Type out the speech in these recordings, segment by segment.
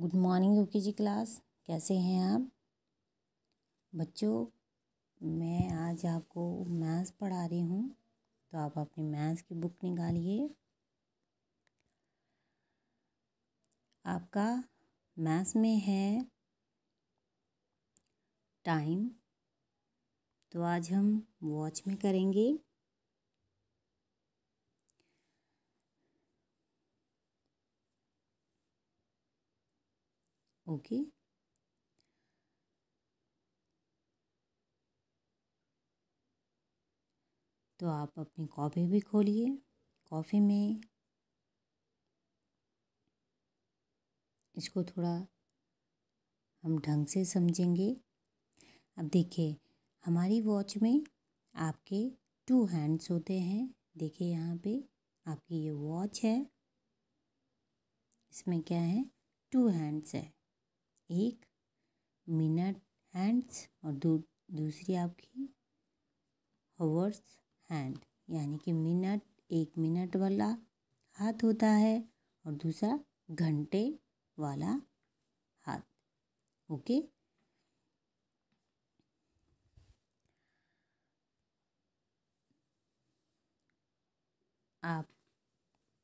good morning UKG class कैसे हैं आप बच्चों मैं आज आपको मैथ्स पढ़ा रही हूँ तो आप अपनी मैथ्स की बुक निकालिए आपका मैथ्स में है टाइम तो आज हम वॉच में करेंगे ओके तो आप अपनी कॉफ़ी भी खोलिए कॉफ़ी में इसको थोड़ा हम ढंग से समझेंगे अब देखिए हमारी वॉच में आपके टू हैंड्स होते हैं देखिए यहाँ पे आपकी ये वॉच है इसमें क्या है टू हैंड्स है एक मिनट हैंड्स और दू, दूसरी आपकी हवर्स हैंड यानी कि मिनट एक मिनट वाला हाथ होता है और दूसरा घंटे वाला हाथ ओके आप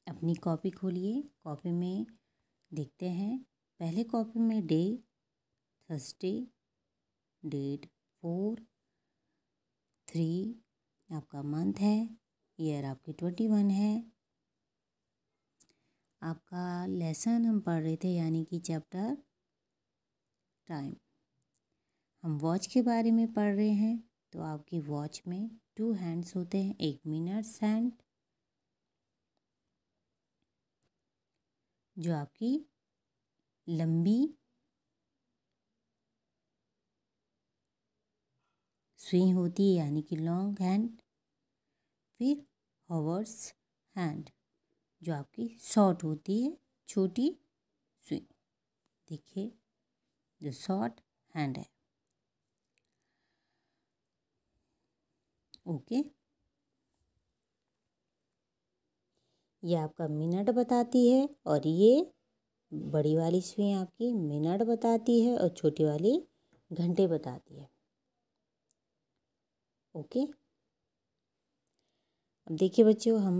अपनी कॉपी खोलिए कॉपी में देखते हैं पहले कॉपी में day Thursday date four three आपका मंथ है ईयर आपकी ट्वेंटी वन है आपका लेसन हम पढ़ रहे थे यानी कि चैप्टर टाइम हम वॉच के बारे में पढ़ रहे हैं तो आपकी वॉच में टू हैंड्स होते हैं एक मिनट्स हैंड जो आपकी लंबी स्विंग होती है यानी कि लॉन्ग हैंड फिर हवर्स हैंड जो आपकी शॉर्ट होती है छोटी स्विंग देखिए जो शॉर्ट हैंड है ओके ये आपका मिनट बताती है और ये बड़ी वाली सुई आपकी मिनट बताती है और छोटी वाली घंटे बताती है ओके अब देखिए बच्चों हम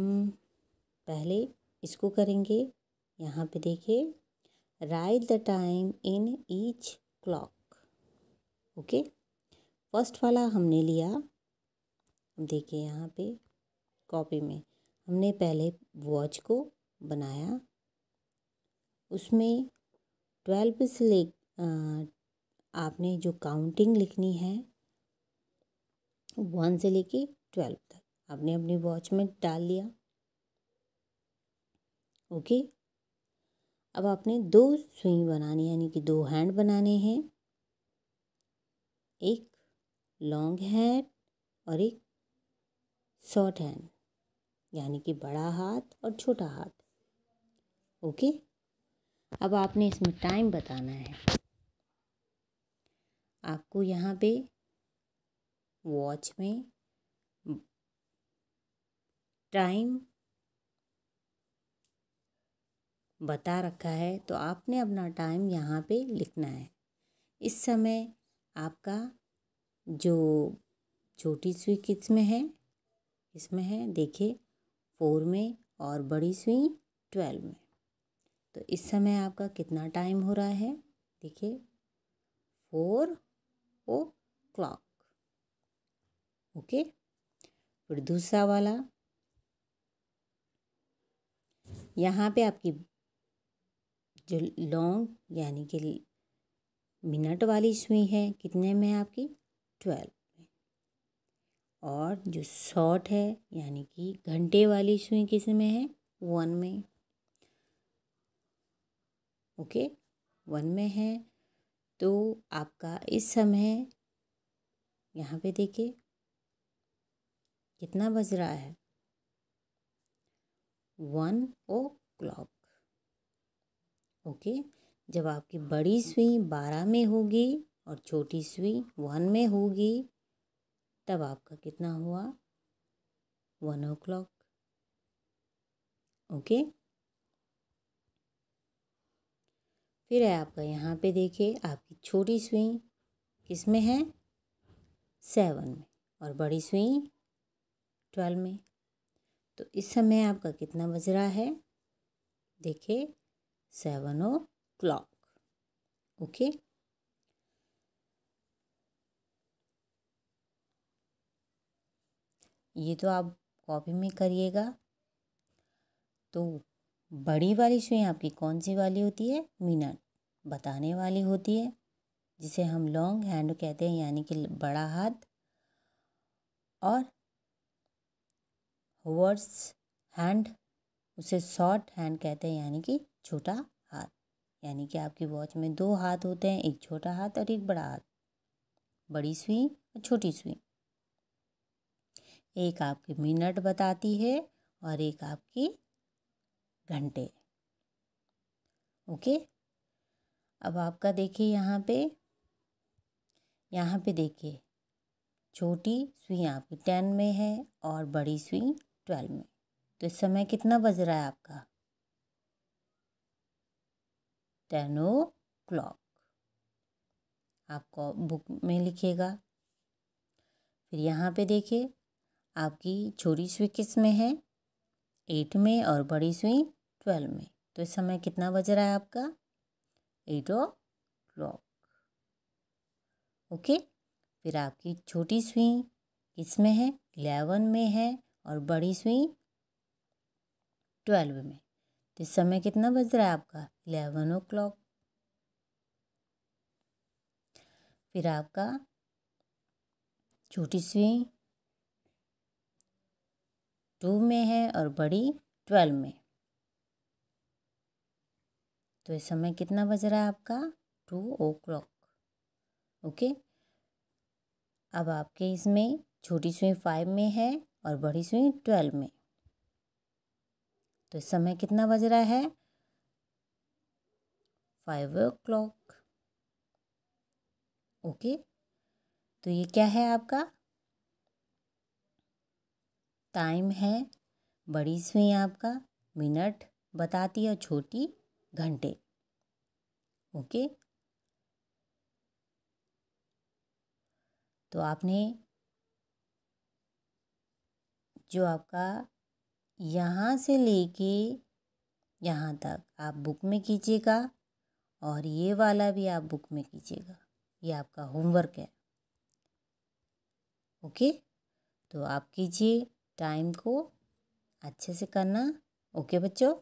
पहले इसको करेंगे यहाँ पे देखिए write the time in each clock okay first वाला हमने लिया अब देखिए यहाँ पे कॉपी में हमने पहले वॉच को बनाया उसमें ट्वेल्व से ले आपने जो काउंटिंग लिखनी है वन से लेके ट्वेल्व तक आपने अपनी वॉच में डाल लिया ओके अब आपने दो सुई बनानी यानी कि दो हैंड बनाने हैं एक लॉन्ग हैंड और एक शॉर्ट हैंड यानी कि बड़ा हाथ और छोटा हाथ ओके अब आपने इसमें टाइम बताना है आपको यहाँ पे वॉच में टाइम बता रखा है तो आपने अपना टाइम यहाँ पे लिखना है इस समय आपका जो छोटी सुई किस में है इसमें है देखिए फोर में और बड़ी सुई ट्वेल्व में तो इस समय आपका कितना टाइम हो रहा है देखिए फोर ओ क्लॉक ओके फिर दूसरा वाला यहाँ पे आपकी जो लॉन्ग यानी कि मिनट वाली सुई है कितने में है आपकी ट्वेल्व में और जो शॉर्ट है यानी कि घंटे वाली सुई किस में है वन में ओके वन में है तो आपका इस समय यहाँ पे देखिए कितना बज रहा है वन ओ क्लॉक ओके जब आपकी बड़ी सुई बारह में होगी और छोटी सुई वन में होगी तब आपका कितना हुआ वन ओ क्लॉक ओके फिर है आपका यहाँ पे देखिए आपकी छोटी सुई किस में है सेवन में और बड़ी सुई ट्वेल्व में तो इस समय आपका कितना बज रहा है देखिए सेवन ओ क्लॉक ओके ये तो आप कॉपी में करिएगा तो बड़ी वाली सुई आपकी कौन सी वाली होती है मिनट बताने वाली होती है जिसे हम लॉन्ग हैंड कहते हैं यानी कि बड़ा हाथ और वर्ड्स हैंड उसे शॉर्ट हैंड कहते हैं यानी कि छोटा हाथ यानी कि आपकी वॉच में दो हाथ होते हैं एक छोटा हाथ और एक बड़ा हाथ बड़ी सुई और छोटी सुई एक आपकी मिनट बताती है और एक आपकी घंटे ओके अब आपका देखिए यहाँ पे यहाँ पे देखिए छोटी सुई आपकी टेन में है और बड़ी सुई ट्वेल्व में तो इस समय कितना बज रहा है आपका टेन ओ क्लॉक आपको बुक में लिखिएगा फिर यहाँ पे देखिए आपकी छोटी सुई किस में है एट में और बड़ी सुई ट्वेल्व में तो इस समय कितना बज रहा है आपका एट ओ क्लॉक ओके फिर आपकी छोटी सुई किस में है इलेवन में है और बड़ी सुई ट्वेल्व में तो इस समय कितना बज रहा है आपका इलेवन ओ क्लॉक फिर आपका छोटी सुई टू में है और बड़ी ट्वेल्व में तो इस समय कितना बज रहा है आपका टू ओ क्लॉक ओके अब आपके इसमें छोटी सुई फाइव में है और बड़ी सुई ट्वेल्व में तो इस समय कितना बज रहा है फाइव ओ क्लॉक ओके तो ये क्या है आपका टाइम है बड़ी सुई आपका मिनट बताती है छोटी घंटे ओके तो आपने जो आपका यहाँ से लेके यहाँ तक आप बुक में कीजिएगा और ये वाला भी आप बुक में कीजिएगा ये आपका होमवर्क है ओके तो आप कीजिए टाइम को अच्छे से करना ओके बच्चों